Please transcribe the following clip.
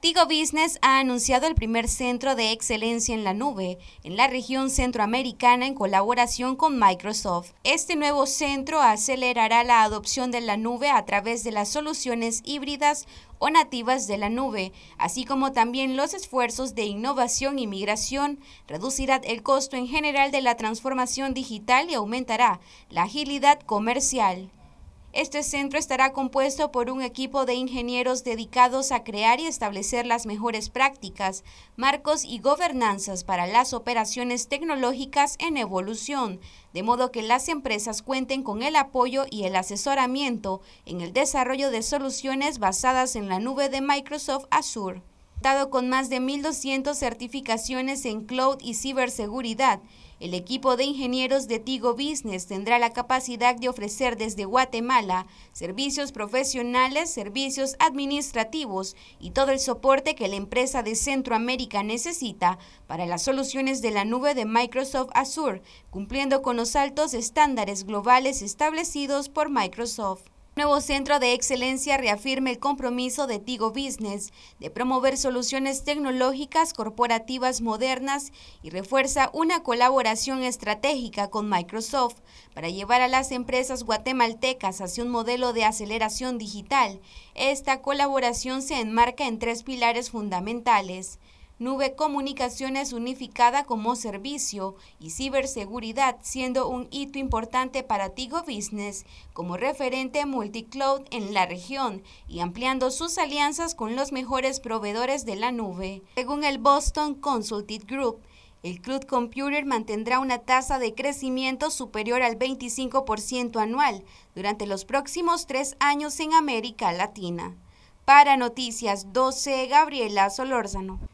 Tigo Business ha anunciado el primer centro de excelencia en la nube en la región centroamericana en colaboración con Microsoft. Este nuevo centro acelerará la adopción de la nube a través de las soluciones híbridas o nativas de la nube, así como también los esfuerzos de innovación y migración, reducirá el costo en general de la transformación digital y aumentará la agilidad comercial. Este centro estará compuesto por un equipo de ingenieros dedicados a crear y establecer las mejores prácticas, marcos y gobernanzas para las operaciones tecnológicas en evolución, de modo que las empresas cuenten con el apoyo y el asesoramiento en el desarrollo de soluciones basadas en la nube de Microsoft Azure con más de 1.200 certificaciones en cloud y ciberseguridad. El equipo de ingenieros de Tigo Business tendrá la capacidad de ofrecer desde Guatemala servicios profesionales, servicios administrativos y todo el soporte que la empresa de Centroamérica necesita para las soluciones de la nube de Microsoft Azure, cumpliendo con los altos estándares globales establecidos por Microsoft. Nuevo Centro de Excelencia reafirma el compromiso de Tigo Business de promover soluciones tecnológicas corporativas modernas y refuerza una colaboración estratégica con Microsoft para llevar a las empresas guatemaltecas hacia un modelo de aceleración digital. Esta colaboración se enmarca en tres pilares fundamentales Nube Comunicaciones Unificada como servicio y ciberseguridad siendo un hito importante para Tigo Business como referente multicloud en la región y ampliando sus alianzas con los mejores proveedores de la nube. Según el Boston Consulting Group, el Cloud Computer mantendrá una tasa de crecimiento superior al 25% anual durante los próximos tres años en América Latina. Para Noticias 12, Gabriela Solórzano.